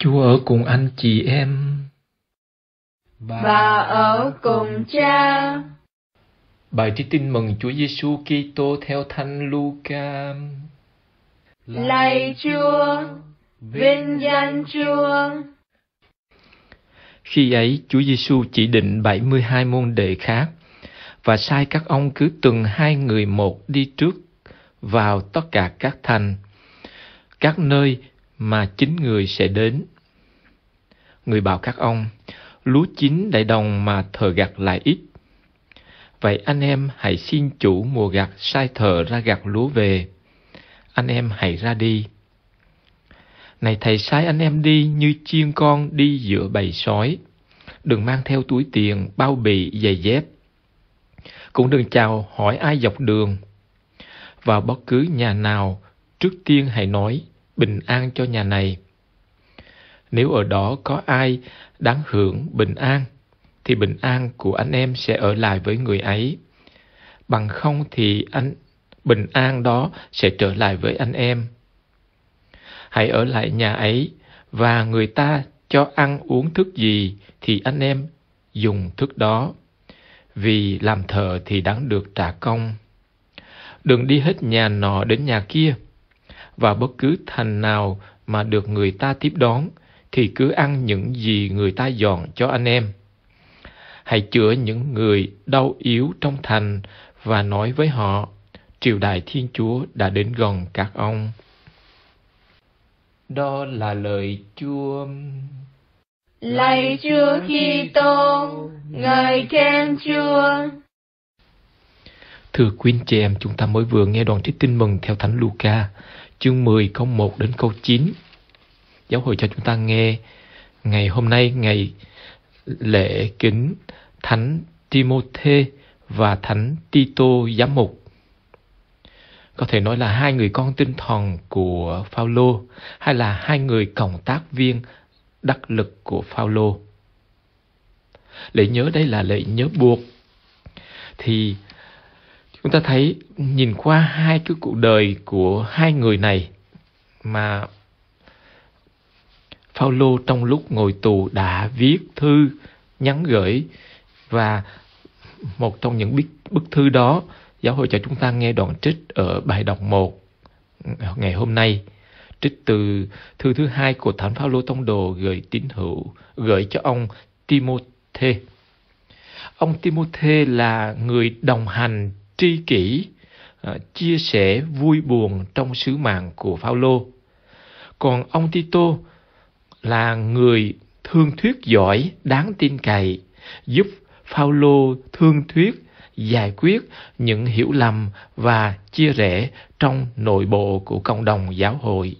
chú ở cùng anh chị em. Bà, Bà ở cùng cha. Bài thi tin mừng Chúa Giêsu Kitô theo Thánh Luca. Lạy Chúa, vinh danh Chúa. Khi ấy, Chúa Giêsu chỉ định bảy mươi hai môn đệ khác và sai các ông cứ từng hai người một đi trước vào tất cả các thành, các nơi mà chính người sẽ đến. Người bảo các ông, lúa chín đại đồng mà thợ gặt lại ít. Vậy anh em hãy xin chủ mùa gặt sai thợ ra gặt lúa về. Anh em hãy ra đi. Này thầy sai anh em đi như chiên con đi giữa bầy sói. Đừng mang theo túi tiền, bao bì, giày dép. Cũng đừng chào hỏi ai dọc đường. Vào bất cứ nhà nào, trước tiên hãy nói bình an cho nhà này nếu ở đó có ai đáng hưởng bình an thì bình an của anh em sẽ ở lại với người ấy bằng không thì anh bình an đó sẽ trở lại với anh em hãy ở lại nhà ấy và người ta cho ăn uống thức gì thì anh em dùng thức đó vì làm thợ thì đáng được trả công đừng đi hết nhà nọ đến nhà kia và bất cứ thành nào mà được người ta tiếp đón thì cứ ăn những gì người ta dọn cho anh em. Hãy chữa những người đau yếu trong thành và nói với họ, triều đại Thiên Chúa đã đến gần các ông. Đó là lời Chúa. Lạy Chúa Kitô, ngài khen Chúa. Thưa quý anh chị em, chúng ta mới vừa nghe đoạn trích tin mừng theo Thánh Luca chương 10 câu 1 đến câu 9. Giáo hội cho chúng ta nghe ngày hôm nay ngày lễ kính Thánh Timôthê và Thánh Tito giám mục. Có thể nói là hai người con tinh thần của Phaolô hay là hai người cộng tác viên đắc lực của Phaolô. Lễ nhớ đây là lễ nhớ buộc thì chúng ta thấy nhìn qua hai cái cuộc đời của hai người này mà Paulo trong lúc ngồi tù đã viết thư nhắn gửi và một trong những bức thư đó giáo hội cho chúng ta nghe đoạn trích ở bài đọc 1 ngày hôm nay trích từ thư thứ hai của thánh Phaolô tông đồ gửi tín hữu gửi cho ông Timôthê. Ông Timôthê là người đồng hành tri kỷ à, chia sẻ vui buồn trong sứ mạng của Phaolô. Còn ông Tito là người thương thuyết giỏi, đáng tin cậy, giúp Phaolô thương thuyết giải quyết những hiểu lầm và chia rẽ trong nội bộ của cộng đồng giáo hội.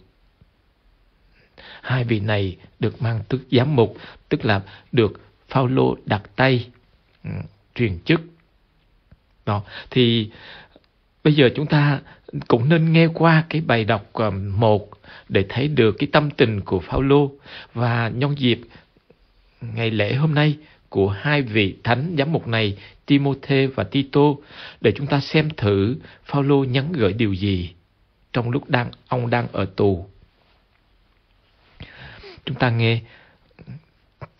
Hai vị này được mang tước giám mục, tức là được Phaolô đặt tay ừ, truyền chức đó thì bây giờ chúng ta cũng nên nghe qua cái bài đọc ờ, một để thấy được cái tâm tình của Phaolô và nhân dịp ngày lễ hôm nay của hai vị thánh giám mục này Timôthê và Tito để chúng ta xem thử Phaolô nhắn gửi điều gì trong lúc đang ông đang ở tù. Chúng ta nghe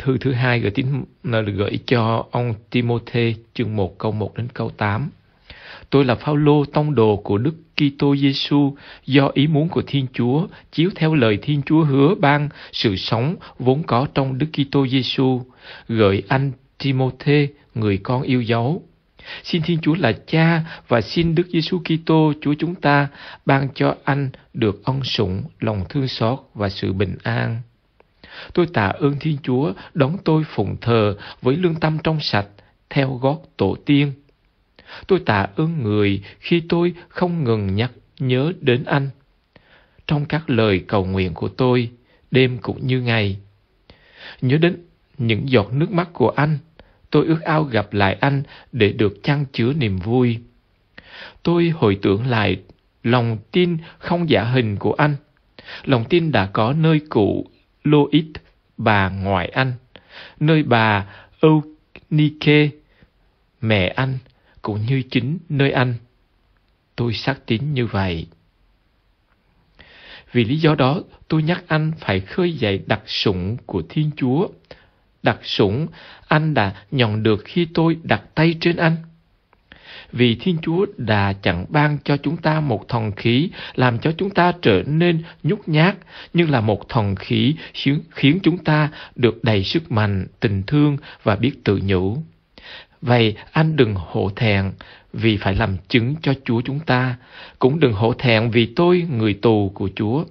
Thư thứ hai gửi, tín, gửi cho ông Timothy chương 1 câu 1 đến câu 8. Tôi là Phaolô tông đồ của Đức Kitô Giêsu do ý muốn của Thiên Chúa, chiếu theo lời Thiên Chúa hứa ban sự sống vốn có trong Đức Kitô Giêsu, gửi anh Timôthê, người con yêu dấu. Xin Thiên Chúa là Cha và xin Đức Giêsu Kitô Chúa chúng ta ban cho anh được ân sủng, lòng thương xót và sự bình an Tôi tạ ơn Thiên Chúa đón tôi phụng thờ với lương tâm trong sạch, theo gót tổ tiên. Tôi tạ ơn người khi tôi không ngừng nhắc nhớ đến anh. Trong các lời cầu nguyện của tôi, đêm cũng như ngày. Nhớ đến những giọt nước mắt của anh, tôi ước ao gặp lại anh để được chăn chứa niềm vui. Tôi hồi tưởng lại lòng tin không giả hình của anh. Lòng tin đã có nơi cũ Loit, bà ngoại anh, nơi bà Eunike, mẹ anh, cũng như chính nơi anh. Tôi xác tín như vậy. Vì lý do đó, tôi nhắc anh phải khơi dậy đặc sủng của Thiên Chúa. Đặc sủng anh đã nhận được khi tôi đặt tay trên anh vì Thiên Chúa đã chẳng ban cho chúng ta một thần khí làm cho chúng ta trở nên nhút nhát, nhưng là một thần khí khiến chúng ta được đầy sức mạnh, tình thương và biết tự nhủ. Vậy anh đừng hổ thẹn vì phải làm chứng cho Chúa chúng ta, cũng đừng hổ thẹn vì tôi người tù của Chúa.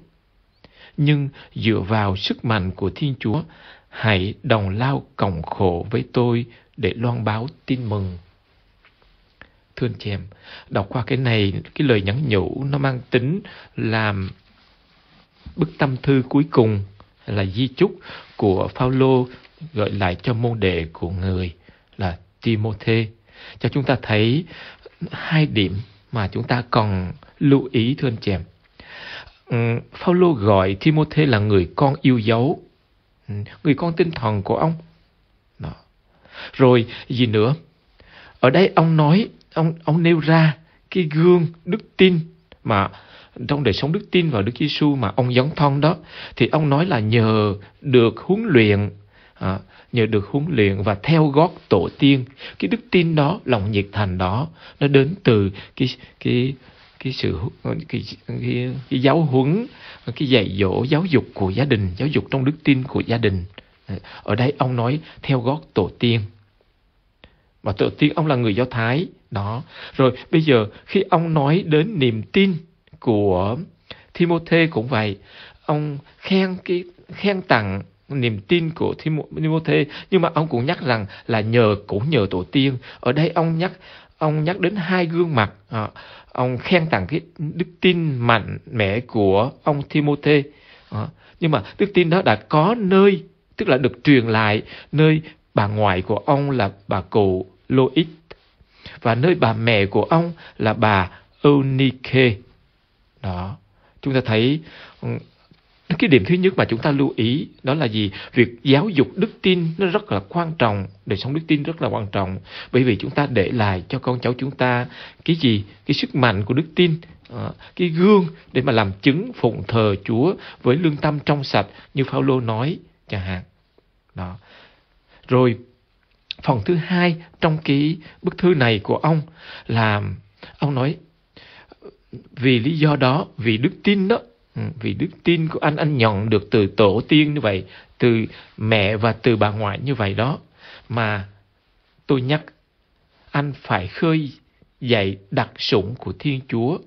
Nhưng dựa vào sức mạnh của Thiên Chúa, hãy đồng lao cộng khổ với tôi để loan báo tin mừng thương anh chị em đọc qua cái này cái lời nhắn nhủ nó mang tính làm bức tâm thư cuối cùng là di chúc của Phaolô gọi lại cho môn đệ của người là Timôthê cho chúng ta thấy hai điểm mà chúng ta cần lưu ý thưa anh chị em ừ, Phaolô gọi Timôthê là người con yêu dấu người con tinh thần của ông Đó. rồi gì nữa ở đây ông nói ông ông nêu ra cái gương đức tin mà trong đời sống đức tin vào Đức Giêsu mà ông dấn thân đó thì ông nói là nhờ được huấn luyện à, nhờ được huấn luyện và theo gót tổ tiên cái đức tin đó lòng nhiệt thành đó nó đến từ cái cái cái sự cái, cái, cái giáo huấn cái dạy dỗ giáo dục của gia đình giáo dục trong đức tin của gia đình ở đây ông nói theo gót tổ tiên mà tổ tiên ông là người do thái đó. Rồi bây giờ khi ông nói đến niềm tin của Timothy cũng vậy. Ông khen cái khen tặng niềm tin của Timothy nhưng mà ông cũng nhắc rằng là nhờ cũng nhờ tổ tiên. Ở đây ông nhắc ông nhắc đến hai gương mặt. À, ông khen tặng cái đức tin mạnh mẽ của ông Timothy. À, ờ, nhưng mà đức tin đó đã có nơi tức là được truyền lại nơi bà ngoại của ông là bà cụ Lois và nơi bà mẹ của ông là bà Eunike. Đó, chúng ta thấy ừ, cái điểm thứ nhất mà chúng ta lưu ý đó là gì? Việc giáo dục đức tin nó rất là quan trọng, đời sống đức tin rất là quan trọng bởi vì chúng ta để lại cho con cháu chúng ta cái gì? Cái sức mạnh của đức tin, ờ, cái gương để mà làm chứng phụng thờ Chúa với lương tâm trong sạch như Phaolô nói chẳng hạn. Đó. Rồi Phần thứ hai trong cái bức thư này của ông là ông nói vì lý do đó, vì đức tin đó, ừ, vì đức tin của anh anh nhận được từ tổ tiên như vậy, từ mẹ và từ bà ngoại như vậy đó mà tôi nhắc anh phải khơi dạy đặc sủng của Thiên Chúa,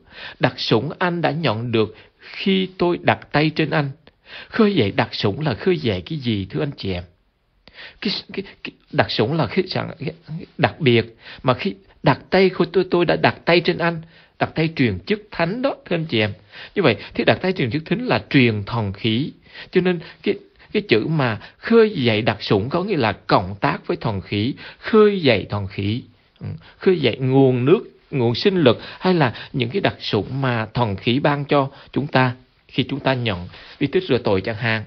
đặc sủng anh đã nhận được khi tôi đặt tay trên anh. Khơi dạy đặc sủng là khơi dạy cái gì thưa anh chị em? cái, cái, cái đặc sủng là khi chẳng đặc biệt mà khi đặt tay của tôi tôi đã đặt tay trên anh đặt tay truyền chức thánh đó thưa anh chị em như vậy thì đặt tay truyền chức thánh là truyền thần khí cho nên cái cái chữ mà khơi dậy đặc sủng có nghĩa là cộng tác với thần khí khơi dậy thần khí ừ, khơi dậy nguồn nước nguồn sinh lực hay là những cái đặc sủng mà thần khí ban cho chúng ta khi chúng ta nhận vi tích rửa tội chẳng hạn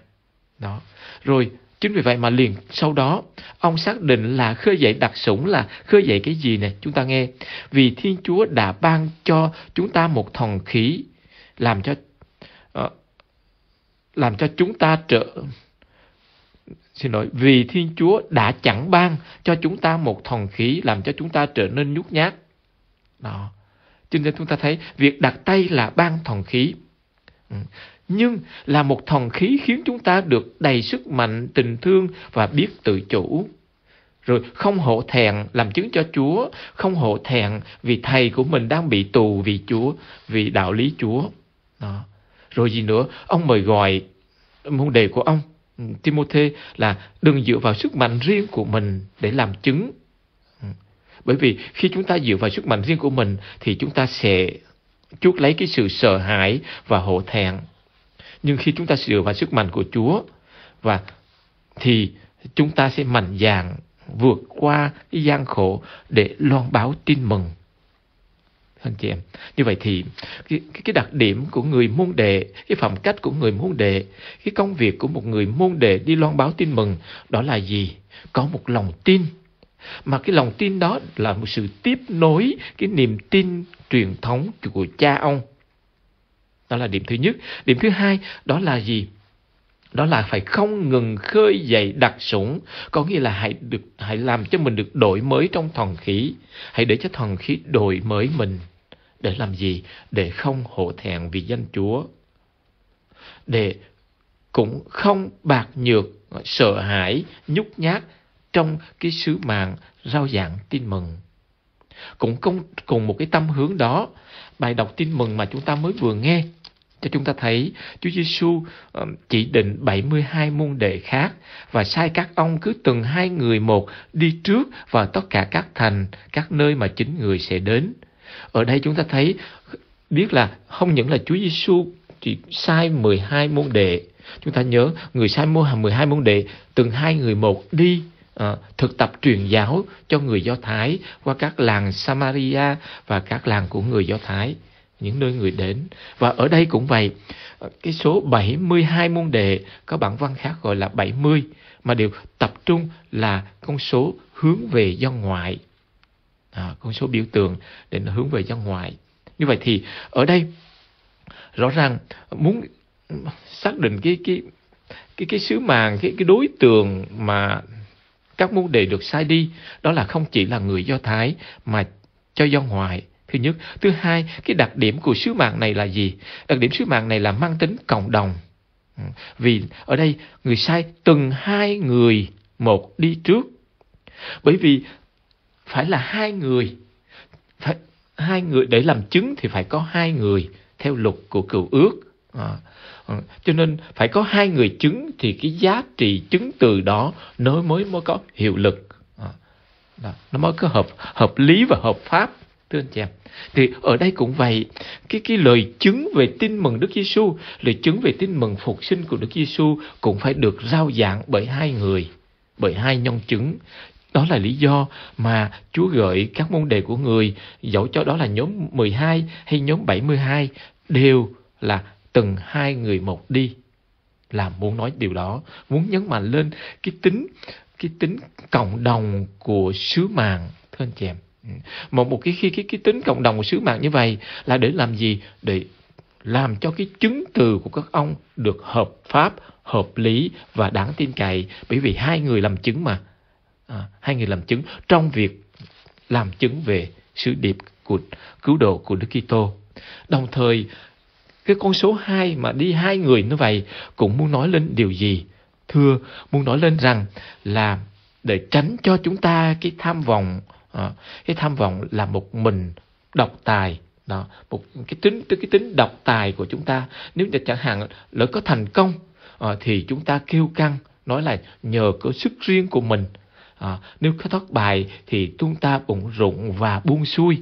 đó rồi Chính vì vậy mà liền sau đó ông xác định là khơi dậy đặc sủng là khơi dậy cái gì nè chúng ta nghe. Vì Thiên Chúa đã ban cho chúng ta một thần khí làm cho uh, làm cho chúng ta trở xin lỗi vì Thiên Chúa đã chẳng ban cho chúng ta một thần khí làm cho chúng ta trở nên nhút nhát. Đó. Cho nên chúng ta thấy việc đặt tay là ban thần khí. Ừ nhưng là một thần khí khiến chúng ta được đầy sức mạnh, tình thương và biết tự chủ. Rồi không hổ thẹn làm chứng cho Chúa, không hổ thẹn vì thầy của mình đang bị tù vì Chúa, vì đạo lý Chúa. Đó. Rồi gì nữa, ông mời gọi môn đề của ông, Timothy là đừng dựa vào sức mạnh riêng của mình để làm chứng. Ừ. Bởi vì khi chúng ta dựa vào sức mạnh riêng của mình thì chúng ta sẽ chuốc lấy cái sự sợ hãi và hổ thẹn nhưng khi chúng ta dựa vào sức mạnh của Chúa và thì chúng ta sẽ mạnh dạn vượt qua cái gian khổ để loan báo tin mừng anh chị em như vậy thì cái, cái đặc điểm của người môn đệ cái phẩm cách của người môn đệ cái công việc của một người môn đệ đi loan báo tin mừng đó là gì có một lòng tin mà cái lòng tin đó là một sự tiếp nối cái niềm tin truyền thống của cha ông đó là điểm thứ nhất. Điểm thứ hai đó là gì? đó là phải không ngừng khơi dậy đặc sủng có nghĩa là hãy được hãy làm cho mình được đổi mới trong thần khí hãy để cho thần khí đổi mới mình để làm gì để không hổ thẹn vì danh chúa để cũng không bạc nhược sợ hãi nhút nhát trong cái sứ mạng rao giảng tin mừng cũng cùng một cái tâm hướng đó bài đọc tin mừng mà chúng ta mới vừa nghe cho chúng ta thấy Chúa Giêsu chỉ định 72 môn đệ khác và sai các ông cứ từng hai người một đi trước và tất cả các thành, các nơi mà chính người sẽ đến. Ở đây chúng ta thấy biết là không những là Chúa Giêsu chỉ sai 12 môn đệ. Chúng ta nhớ người sai mô 12 môn đệ từng hai người một đi À, thực tập truyền giáo cho người Do Thái qua các làng Samaria và các làng của người Do Thái những nơi người đến. Và ở đây cũng vậy, cái số 72 môn đề có bản văn khác gọi là 70 mà đều tập trung là con số hướng về do ngoại. À, con số biểu tượng để nó hướng về do ngoại. Như vậy thì ở đây rõ ràng muốn xác định cái cái cái cái sứ màng cái cái đối tượng mà các môn đề được sai đi đó là không chỉ là người do thái mà cho do ngoại Thứ nhất, thứ hai, cái đặc điểm của sứ mạng này là gì? Đặc điểm sứ mạng này là mang tính cộng đồng. Ừ, vì ở đây người sai từng hai người một đi trước. Bởi vì phải là hai người. Phải hai người để làm chứng thì phải có hai người theo luật của cựu ước. À, ừ, cho nên phải có hai người chứng thì cái giá trị chứng từ đó nó mới mới có hiệu lực. À, nó mới có hợp hợp lý và hợp pháp thưa anh chị em. Thì ở đây cũng vậy, cái cái lời chứng về tin mừng Đức Giêsu, lời chứng về tin mừng phục sinh của Đức Giêsu cũng phải được rao giảng bởi hai người, bởi hai nhân chứng. Đó là lý do mà Chúa gửi các môn đề của người, dẫu cho đó là nhóm 12 hay nhóm 72, đều là từng hai người một đi là muốn nói điều đó muốn nhấn mạnh lên cái tính cái tính cộng đồng của sứ mạng thưa anh chị em Ừ. một một cái khi cái, cái tính cộng đồng của sứ mạng như vậy là để làm gì để làm cho cái chứng từ của các ông được hợp pháp hợp lý và đáng tin cậy bởi vì hai người làm chứng mà à, hai người làm chứng trong việc làm chứng về sứ điệp của cứu độ của Đức Kitô đồng thời cái con số 2 mà đi hai người như vậy cũng muốn nói lên điều gì thưa muốn nói lên rằng là để tránh cho chúng ta cái tham vọng đó. cái tham vọng là một mình độc tài đó một cái tính cái tính độc tài của chúng ta nếu như chẳng hạn lỡ có thành công à, thì chúng ta kêu căng nói là nhờ có sức riêng của mình à, nếu có thất bại thì chúng ta bụng rụng và buông xuôi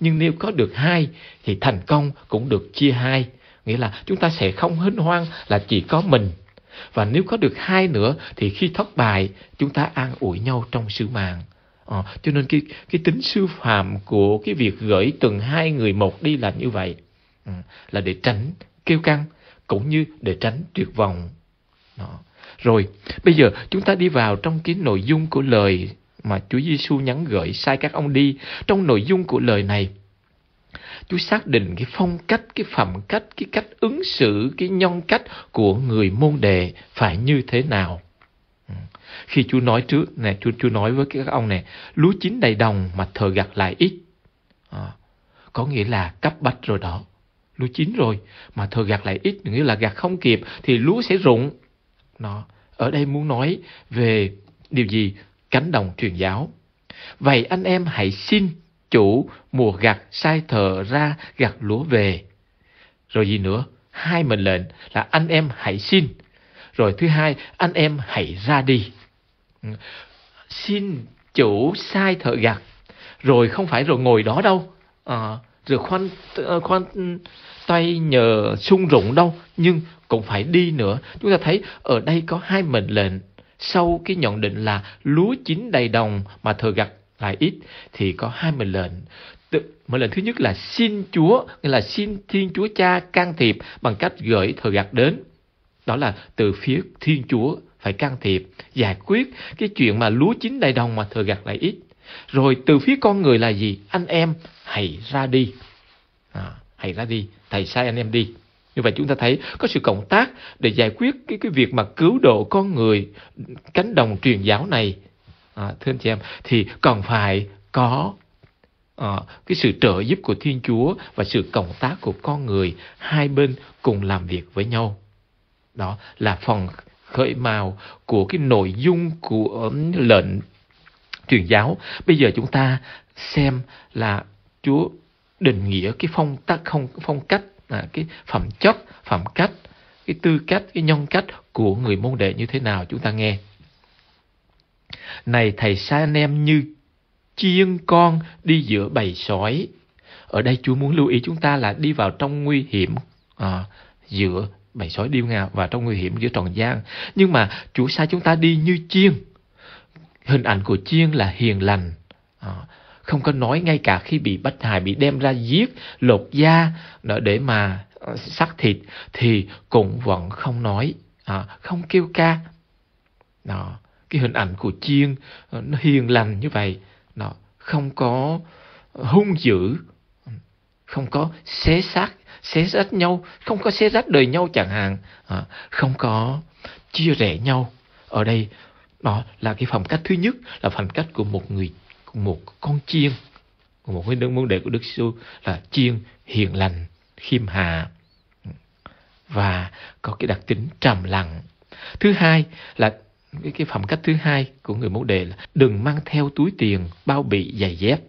nhưng nếu có được hai thì thành công cũng được chia hai nghĩa là chúng ta sẽ không hân hoan là chỉ có mình và nếu có được hai nữa thì khi thất bại chúng ta an ủi nhau trong sự mạng à, cho nên cái cái tính sư phạm của cái việc gửi từng hai người một đi là như vậy ừ, là để tránh kêu căng cũng như để tránh tuyệt vọng đó. rồi bây giờ chúng ta đi vào trong cái nội dung của lời mà Chúa Giêsu nhắn gửi sai các ông đi trong nội dung của lời này Chúa xác định cái phong cách, cái phẩm cách, cái cách ứng xử, cái nhân cách của người môn đệ phải như thế nào khi chú nói trước nè chú chú nói với các ông nè lúa chín đầy đồng mà thờ gặt lại ít à, có nghĩa là cấp bách rồi đó lúa chín rồi mà thờ gặt lại ít nghĩa là gặt không kịp thì lúa sẽ rụng nó ở đây muốn nói về điều gì cánh đồng truyền giáo vậy anh em hãy xin chủ mùa gặt sai thợ ra gặt lúa về rồi gì nữa hai mệnh lệnh là anh em hãy xin rồi thứ hai anh em hãy ra đi xin chủ sai thợ gặt rồi không phải rồi ngồi đó đâu à, rồi khoan ờ, khoan tay nhờ sung rụng đâu nhưng cũng phải đi nữa chúng ta thấy ở đây có hai mệnh lệnh sau cái nhận định là lúa chín đầy đồng mà thờ gặt lại ít thì có hai mệnh lệnh mệnh lệnh thứ nhất là xin Chúa nghĩa là xin Thiên Chúa Cha can thiệp bằng cách gửi thờ gặt đến đó là từ phía Thiên Chúa phải can thiệp giải quyết cái chuyện mà lúa chín đầy đồng mà thừa gặt lại ít. Rồi từ phía con người là gì? Anh em hãy ra đi. À, hãy ra đi, thầy sai anh em đi. Như vậy chúng ta thấy có sự cộng tác để giải quyết cái cái việc mà cứu độ con người cánh đồng truyền giáo này. À, thưa anh chị em, thì còn phải có à, cái sự trợ giúp của Thiên Chúa và sự cộng tác của con người hai bên cùng làm việc với nhau. Đó là phần khởi màu của cái nội dung của lệnh truyền giáo. Bây giờ chúng ta xem là Chúa định nghĩa cái phong tác không phong cách là cái phẩm chất, phẩm cách, cái tư cách, cái nhân cách của người môn đệ như thế nào chúng ta nghe. Này thầy sa anh em như chiên con đi giữa bầy sói. Ở đây Chúa muốn lưu ý chúng ta là đi vào trong nguy hiểm à, giữa bầy sói điêu ngà và trong nguy hiểm giữa tròn gian. Nhưng mà Chúa sai chúng ta đi như chiên. Hình ảnh của chiên là hiền lành. Ờ, không có nói ngay cả khi bị bắt hại, bị đem ra giết, lột da để mà xác ờ, thịt thì cũng vẫn không nói, ờ, không kêu ca. Đó. Cái hình ảnh của chiên nó hiền lành như vậy. Đó. Không có hung dữ, không có xé xác xé rách nhau không có xé rách đời nhau chẳng hạn à, không có chia rẽ nhau ở đây đó là cái phẩm cách thứ nhất là phẩm cách của một người một con chiên của một cái vấn đề của đức giêsu là chiên hiền lành khiêm hạ và có cái đặc tính trầm lặng thứ hai là cái, cái phẩm cách thứ hai của người mẫu đề là đừng mang theo túi tiền bao bị giày dép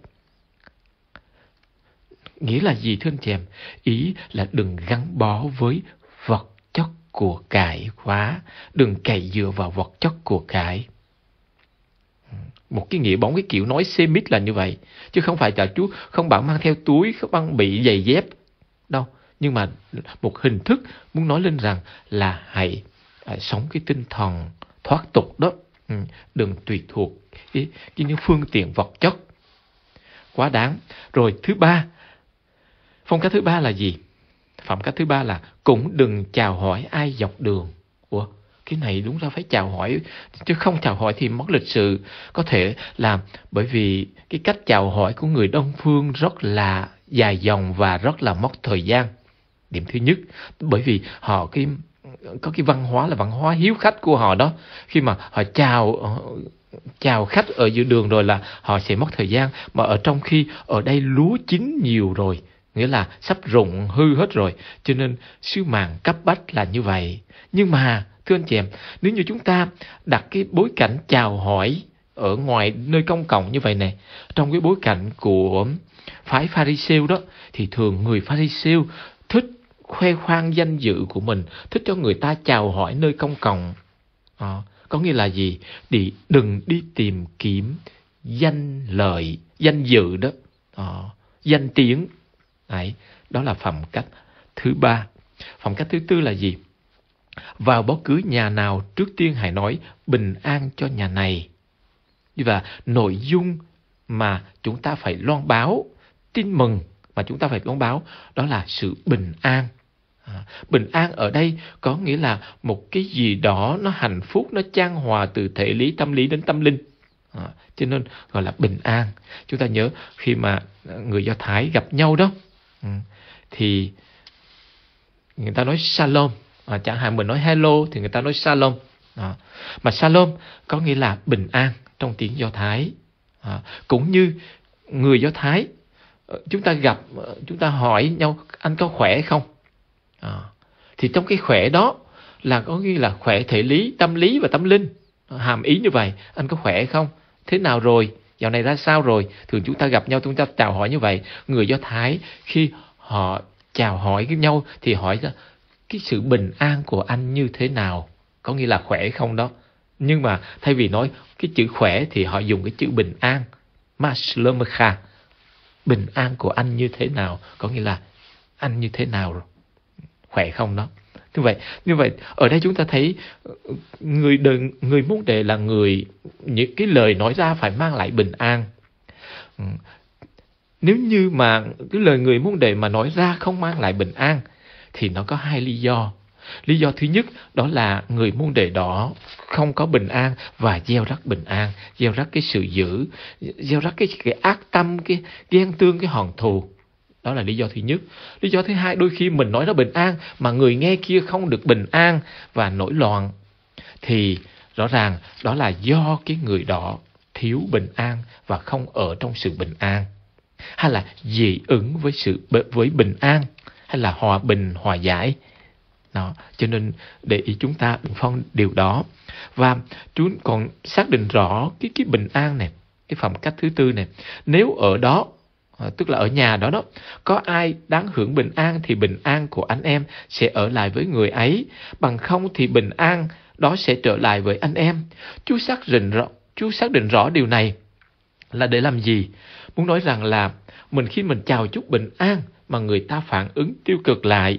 Nghĩa là gì thưa anh chị em? Ý là đừng gắn bó với vật chất của cải quá. Đừng cậy dựa vào vật chất của cải. Một cái nghĩa bóng cái kiểu nói xe mít là như vậy. Chứ không phải là chú không bạn mang theo túi, không bạn bị giày dép. Đâu. Nhưng mà một hình thức muốn nói lên rằng là hãy, hãy sống cái tinh thần thoát tục đó. Ừ, đừng tùy thuộc cái, cái những phương tiện vật chất. Quá đáng. Rồi thứ ba Phong cách thứ ba là gì? Phẩm cách thứ ba là cũng đừng chào hỏi ai dọc đường. Ủa, cái này đúng ra phải chào hỏi chứ không chào hỏi thì mất lịch sự có thể là bởi vì cái cách chào hỏi của người đông phương rất là dài dòng và rất là mất thời gian điểm thứ nhất bởi vì họ cái có cái văn hóa là văn hóa hiếu khách của họ đó khi mà họ chào ờ, chào khách ở giữa đường rồi là họ sẽ mất thời gian mà ở trong khi ở đây lúa chín nhiều rồi nghĩa là sắp rụng hư hết rồi cho nên sứ mạng cấp bách là như vậy nhưng mà thưa anh chị em nếu như chúng ta đặt cái bối cảnh chào hỏi ở ngoài nơi công cộng như vậy này trong cái bối cảnh của phái pharisêu đó thì thường người pharisêu thích khoe khoang danh dự của mình thích cho người ta chào hỏi nơi công cộng à, có nghĩa là gì thì đừng đi tìm kiếm danh lợi danh dự đó à, danh tiếng ấy. Đó là phẩm cách thứ ba. Phẩm cách thứ tư là gì? Vào bất cứ nhà nào trước tiên hãy nói bình an cho nhà này. Và nội dung mà chúng ta phải loan báo, tin mừng mà chúng ta phải loan báo đó là sự bình an. À, bình an ở đây có nghĩa là một cái gì đó nó hạnh phúc, nó trang hòa từ thể lý, tâm lý đến tâm linh. À, cho nên gọi là bình an. Chúng ta nhớ khi mà người Do Thái gặp nhau đó Ừ. thì người ta nói shalom à, chẳng hạn mình nói hello thì người ta nói shalom à, mà shalom có nghĩa là bình an trong tiếng do thái à, cũng như người do thái ờ, chúng ta gặp ờ, chúng ta hỏi nhau anh có khỏe không à, thì trong cái khỏe đó là có nghĩa là khỏe thể lý tâm lý và tâm linh hàm ý như vậy anh có khỏe không thế nào rồi dạo này ra sao rồi thường chúng ta gặp nhau chúng ta chào hỏi như vậy người do thái khi họ chào hỏi với nhau thì hỏi ra cái sự bình an của anh như thế nào có nghĩa là khỏe không đó nhưng mà thay vì nói cái chữ khỏe thì họ dùng cái chữ bình an maslomakha bình an của anh như thế nào có nghĩa là anh như thế nào rồi khỏe không đó như vậy như vậy ở đây chúng ta thấy ờ, người đời người môn đệ là người những cái lời nói ra phải mang lại bình an ừ. nếu như mà cái lời người môn đệ mà nói ra không mang lại bình an thì nó có hai lý do lý do thứ nhất đó là người môn đệ đó không có bình an và gieo rắc bình an gieo rắc cái sự dữ gieo rắc cái cái ác tâm cái ghen tương cái hòn thù đó là lý do thứ nhất. Lý do thứ hai, đôi khi mình nói nó bình an mà người nghe kia không được bình an và nổi loạn. Thì rõ ràng đó là do cái người đó thiếu bình an và không ở trong sự bình an. Hay là dị ứng với sự với bình an hay là hòa bình, hòa giải. Đó, cho nên để ý chúng ta đừng phong điều đó. Và chúng còn xác định rõ cái cái bình an này, cái phẩm cách thứ tư này. Nếu ở đó Ờ, tức là ở nhà đó đó có ai đáng hưởng bình an thì bình an của anh em sẽ ở lại với người ấy bằng không thì bình an đó sẽ trở lại với anh em chú xác định rõ chú xác định rõ điều này là để làm gì muốn nói rằng là mình khi mình chào chúc bình an mà người ta phản ứng tiêu cực lại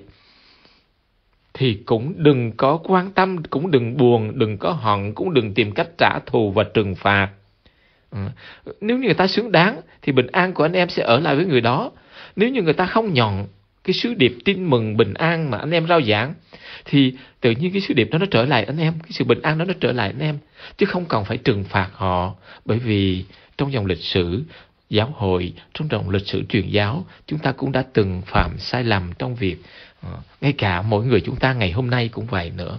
thì cũng đừng có quan tâm cũng đừng buồn đừng có hận cũng đừng tìm cách trả thù và trừng phạt Ừ. Nếu như người ta xứng đáng thì bình an của anh em sẽ ở lại với người đó. Nếu như người ta không nhận cái sứ điệp tin mừng bình an mà anh em rao giảng thì tự nhiên cái sứ điệp đó nó trở lại anh em, cái sự bình an đó nó trở lại anh em chứ không cần phải trừng phạt họ bởi vì trong dòng lịch sử giáo hội, trong dòng lịch sử truyền giáo chúng ta cũng đã từng phạm sai lầm trong việc ờ, ngay cả mỗi người chúng ta ngày hôm nay cũng vậy nữa.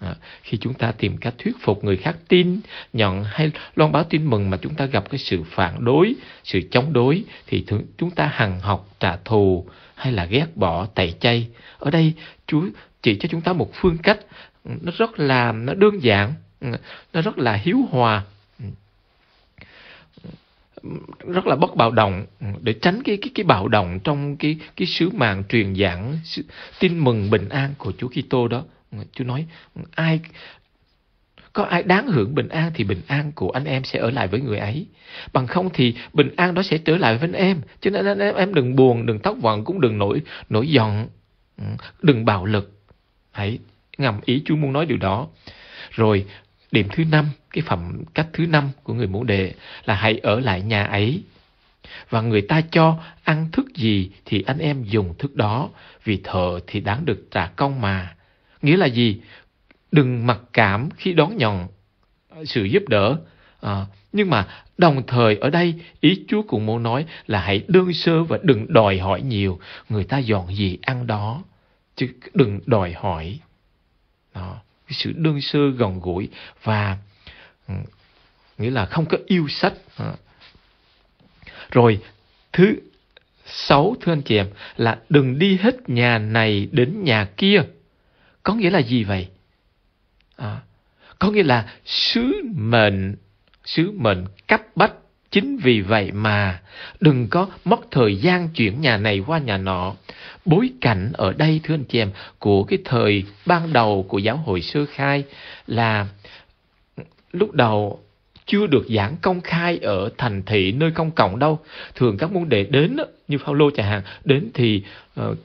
À, khi chúng ta tìm cách thuyết phục người khác tin nhận hay loan báo tin mừng mà chúng ta gặp cái sự phản đối sự chống đối thì thường chúng ta hằng học trả thù hay là ghét bỏ tẩy chay ở đây chúa chỉ cho chúng ta một phương cách nó rất là nó đơn giản nó rất là hiếu hòa rất là bất bạo động để tránh cái cái cái bạo động trong cái cái sứ mạng truyền giảng tin mừng bình an của Chúa Kitô đó Chúa nói ai có ai đáng hưởng bình an thì bình an của anh em sẽ ở lại với người ấy. Bằng không thì bình an đó sẽ trở lại với anh em. Cho nên anh em, em đừng buồn, đừng thất vọng, cũng đừng nổi nổi giận, ừ, đừng bạo lực. Hãy ngầm ý chú muốn nói điều đó. Rồi điểm thứ năm, cái phẩm cách thứ năm của người mẫu đệ là hãy ở lại nhà ấy. Và người ta cho ăn thức gì thì anh em dùng thức đó, vì thợ thì đáng được trả công mà nghĩa là gì đừng mặc cảm khi đón nhận sự giúp đỡ à, nhưng mà đồng thời ở đây ý chúa cũng muốn nói là hãy đơn sơ và đừng đòi hỏi nhiều người ta dọn gì ăn đó chứ đừng đòi hỏi đó. cái sự đơn sơ gần gũi và ừ, nghĩa là không có yêu sách à. rồi thứ sáu thưa anh chị em là đừng đi hết nhà này đến nhà kia có nghĩa là gì vậy à, có nghĩa là sứ mệnh sứ mệnh cấp bách chính vì vậy mà đừng có mất thời gian chuyển nhà này qua nhà nọ bối cảnh ở đây thưa anh chị em của cái thời ban đầu của giáo hội sơ khai là lúc đầu chưa được giảng công khai ở thành thị nơi công cộng đâu thường các môn đệ đến như Phaolô chẳng hạn đến thì uh,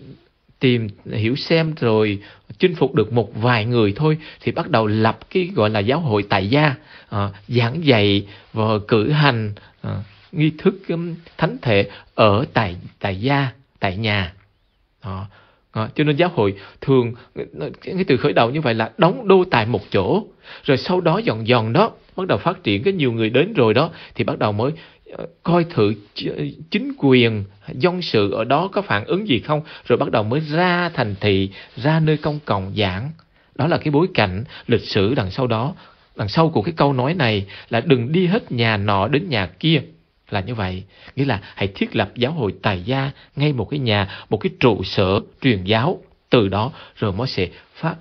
tìm hiểu xem rồi chinh phục được một vài người thôi thì bắt đầu lập cái gọi là giáo hội tại gia à, giảng dạy và cử hành à, nghi thức um, thánh thể ở tại tại gia tại nhà à, à, cho nên giáo hội thường cái từ khởi đầu như vậy là đóng đô tại một chỗ rồi sau đó dọn dọn đó bắt đầu phát triển cái nhiều người đến rồi đó thì bắt đầu mới coi thử chính quyền dân sự ở đó có phản ứng gì không rồi bắt đầu mới ra thành thị ra nơi công cộng giảng đó là cái bối cảnh lịch sử đằng sau đó đằng sau của cái câu nói này là đừng đi hết nhà nọ đến nhà kia là như vậy nghĩa là hãy thiết lập giáo hội tài gia ngay một cái nhà một cái trụ sở truyền giáo từ đó rồi mới sẽ phát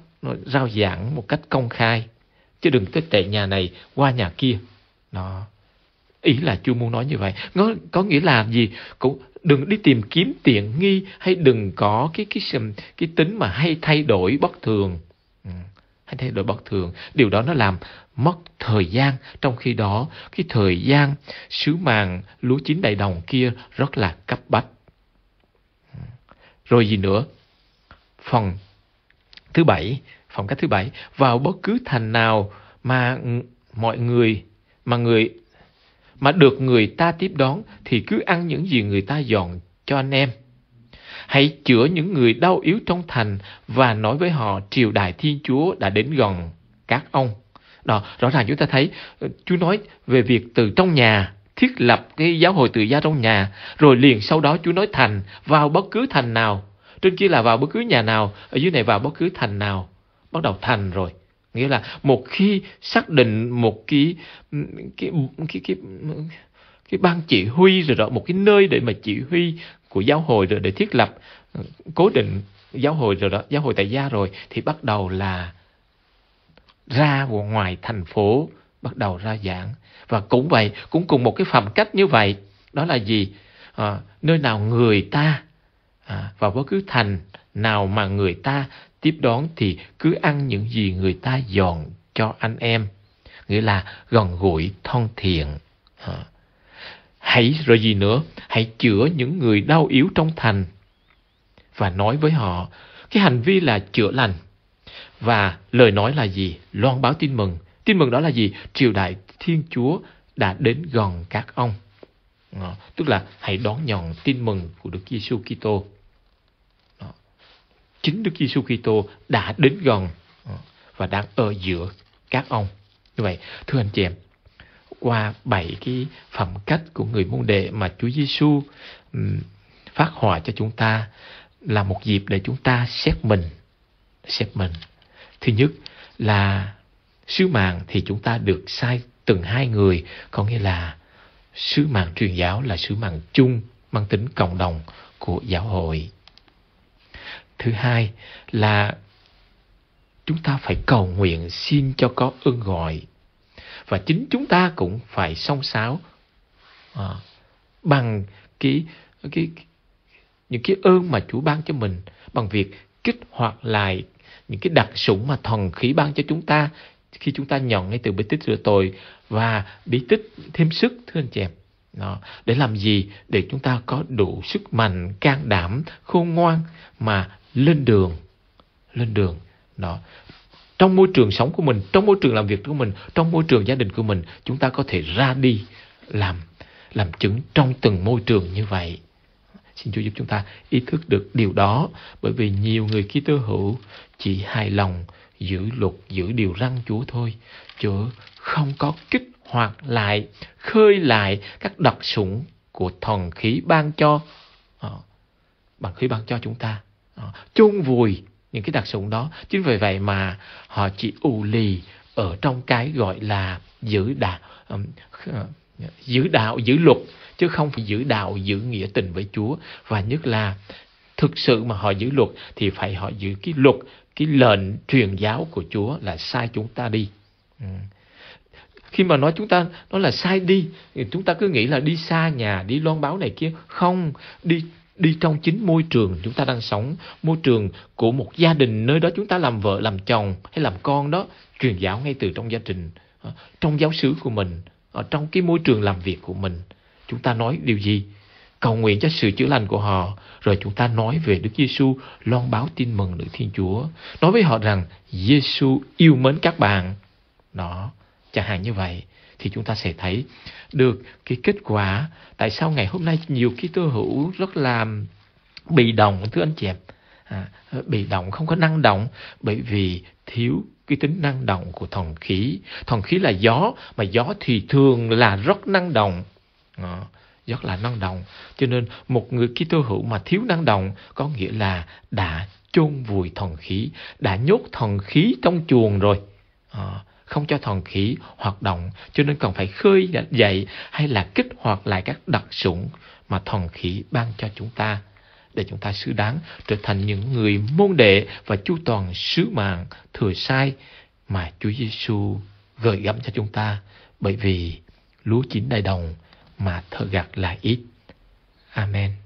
rao giảng một cách công khai chứ đừng tới tệ nhà này qua nhà kia đó Ý là chú muốn nói như vậy. Nó có nghĩa là gì? Cũng đừng đi tìm kiếm tiện nghi hay đừng có cái cái cái cái tính mà hay thay đổi bất thường. Ừ, hay thay đổi bất thường. Điều đó nó làm mất thời gian. Trong khi đó, cái thời gian sứ màng lúa chín đại đồng kia rất là cấp bách. Ừ. Rồi gì nữa? Phần thứ bảy, phòng cách thứ bảy, vào bất cứ thành nào mà mọi người mà người mà được người ta tiếp đón thì cứ ăn những gì người ta dọn cho anh em. Hãy chữa những người đau yếu trong thành và nói với họ triều đại Thiên Chúa đã đến gần các ông. Đó, rõ ràng chúng ta thấy ờ, Chúa nói về việc từ trong nhà thiết lập cái giáo hội tự do trong nhà, rồi liền sau đó Chúa nói thành vào bất cứ thành nào, trên kia là vào bất cứ nhà nào, ở dưới này vào bất cứ thành nào, bắt đầu thành rồi nghĩa là một khi xác định một cái cái cái cái cái ban chỉ huy rồi đó một cái nơi để mà chỉ huy của giáo hội rồi để thiết lập cố định giáo hội rồi đó giáo hội tại gia rồi thì bắt đầu là ra ngoài thành phố bắt đầu ra giảng và cũng vậy cũng cùng một cái phẩm cách như vậy đó là gì à, nơi nào người ta à, vào bất cứ thành nào mà người ta tiếp đón thì cứ ăn những gì người ta dọn cho anh em. Nghĩa là gần gũi thân thiện. Hãy rồi gì nữa, hãy chữa những người đau yếu trong thành và nói với họ cái hành vi là chữa lành và lời nói là gì? Loan báo tin mừng. Tin mừng đó là gì? Triều đại Thiên Chúa đã đến gần các ông. Ờ, tức là hãy đón nhận tin mừng của Đức Giêsu Kitô chính Đức Giêsu Kitô đã đến gần ờ, và đang ở giữa các ông. Như vậy, thưa anh chị em, qua bảy cái phẩm cách của người môn đệ mà Chúa Giêsu phát họa cho chúng ta là một dịp để chúng ta xét mình, xét mình. Thứ nhất là sứ mạng thì chúng ta được sai từng hai người, có nghĩa là sứ mạng truyền giáo là sứ mạng chung mang tính cộng đồng của giáo hội thứ hai là chúng ta phải cầu nguyện xin cho có ơn gọi và chính chúng ta cũng phải song sáo à, bằng cái cái những cái ơn mà Chúa ban cho mình bằng việc kích hoạt lại những cái đặc sủng mà thần khí ban cho chúng ta khi chúng ta nhận ngay từ bí tích rửa tội và bí tích thêm sức thưa anh chị em đó. để làm gì để chúng ta có đủ sức mạnh can đảm khôn ngoan mà lên đường lên đường đó trong môi trường sống của mình trong môi trường làm việc của mình trong môi trường gia đình của mình chúng ta có thể ra đi làm làm chứng trong từng môi trường như vậy xin chúa giúp chúng ta ý thức được điều đó bởi vì nhiều người ký tơ hữu chỉ hài lòng giữ luật giữ điều răn chúa thôi chúa không có kích hoặc lại, khơi lại các đặc sủng của thần khí ban cho. Ờ, bằng khí ban cho chúng ta. Ờ, chôn vùi những cái đặc sủng đó. Chính vì vậy mà họ chỉ ù lì ở trong cái gọi là giữ đạo, ờ, giữ đạo, giữ luật chứ không phải giữ đạo giữ nghĩa tình với Chúa và nhất là thực sự mà họ giữ luật thì phải họ giữ cái luật cái lệnh truyền giáo của Chúa là sai chúng ta đi ừ khi mà nói chúng ta nó là sai đi thì chúng ta cứ nghĩ là đi xa nhà đi loan báo này kia không đi đi trong chính môi trường chúng ta đang sống môi trường của một gia đình nơi đó chúng ta làm vợ làm chồng hay làm con đó truyền giáo ngay từ trong gia đình ờ, trong giáo xứ của mình ở ờ, trong cái môi trường làm việc của mình chúng ta nói điều gì cầu nguyện cho sự chữa lành của họ rồi chúng ta nói về Đức Giêsu loan báo tin mừng Đức Thiên Chúa nói với họ rằng Giêsu yêu mến các bạn đó chẳng hạn như vậy thì chúng ta sẽ thấy được cái kết quả tại sao ngày hôm nay nhiều khi tơ hữu rất là bị động thưa anh chị em à, bị động không có năng động bởi vì thiếu cái tính năng động của thần khí thần khí là gió mà gió thì thường là rất năng động à, rất là năng động cho nên một người khi tô hữu mà thiếu năng động có nghĩa là đã chôn vùi thần khí đã nhốt thần khí trong chuồng rồi à, không cho thần khí hoạt động, cho nên cần phải khơi dậy hay là kích hoạt lại các đặc sủng mà thần khí ban cho chúng ta để chúng ta xứng đáng trở thành những người môn đệ và chu toàn sứ mạng thừa sai mà Chúa Giêsu gợi gắm cho chúng ta bởi vì lúa chín đầy đồng mà thợ gặt là ít. Amen.